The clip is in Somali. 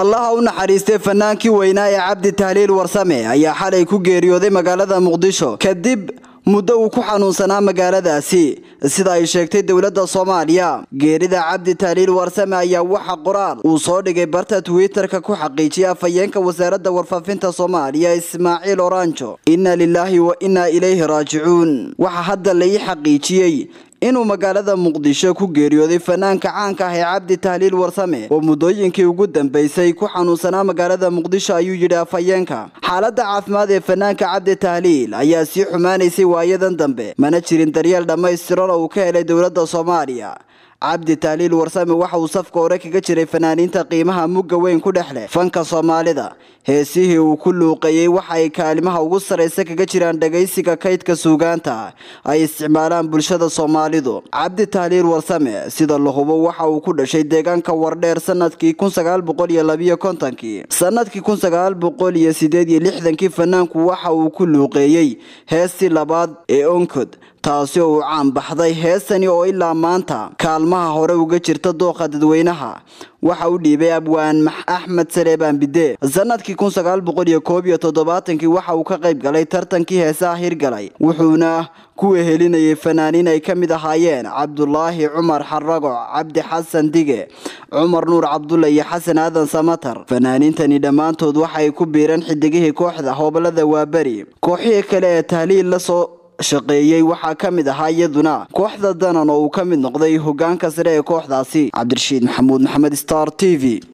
allaha u naxariistay fannaankii weynaa ee cabdi tahliil warsame ayaa xalay ku geeriyooday magaalada muqdisho kadib muddo uu ku xanuunsanaa magaaladaasi sida ay sheegtay dowladda soomaaliya geerida cabdi tahliil warsame ayaa waxa qoraal uu soo dhigay barta twitter-ka ku xaqiijiyay afhayeenka wasaaradda warfaafinta soomaaliya ismaaciil oranjo inna lilaahi wa innaa ilayhi raajicuun waxaa hadda la ii xaqiijiyey inuu magaalada muqdisho ku geeriyooday fanaanka caanka ah ee cabdi tahliil warsame oo muddooyinkii ugu dambaysay ku xanuunsanaa magaalada muqdisho ayuu yidhi afhayeenka xaaladda caafimaad ee fanaanka cabdi tahliil ayaa sii xumaanaysay waayadan dambe mana jirin daryeel dhammaystiran uu ka helay dowladda soomaaliya cabdi taaliil warsame waxa uu safka hore kaga jiray fanaaniinta qiimaha mugga weyn ku dhex leh fanka soomaalida heesihii uu ku luuqeeyey waxa ay kaalimaha ugu sarraysa kaga jiraan dhagaysiga kaydka suugaanta ay isticmaalaan bulshada soomaalidu cabdi taaliil warsame sida la hubo waxa uu ku dhashay deegaanka wardheer sanadkii sanadkii fanaanku waxa uu ku luuqeeyey heestii labaad ee onkod taasi oo uu caan baxday heestani oo ilaa maanta kaalmaha hore uga jirta dooqa dadweynaha waxa u dhiibay abwaan axmed saleebaan bide sanadkii kun sagaal boqol iyo koob iyo toddobaatankii waxa uu ka qayb galay tartankii heesaha hirgalay wuxuuna ku wehelinayay fanaaniin ay ka mid ahaayeen cabdulaahi cumar xarago cabdi xasan dige cumar nuur cabdulle iyo xasan aadan samatar fanaaniintani dhammaantood waxay ku biireen xidigihii kooxda hoobalada waaberi kooxihii kale ee tahliil lasoo shaqeeyey waxaa ka mid ahaa iyaduna kooxda danan oo uu ka mid noqday hoggaanka sare ee kooxdaasi cabdirashiid maxamuud maxamed star t v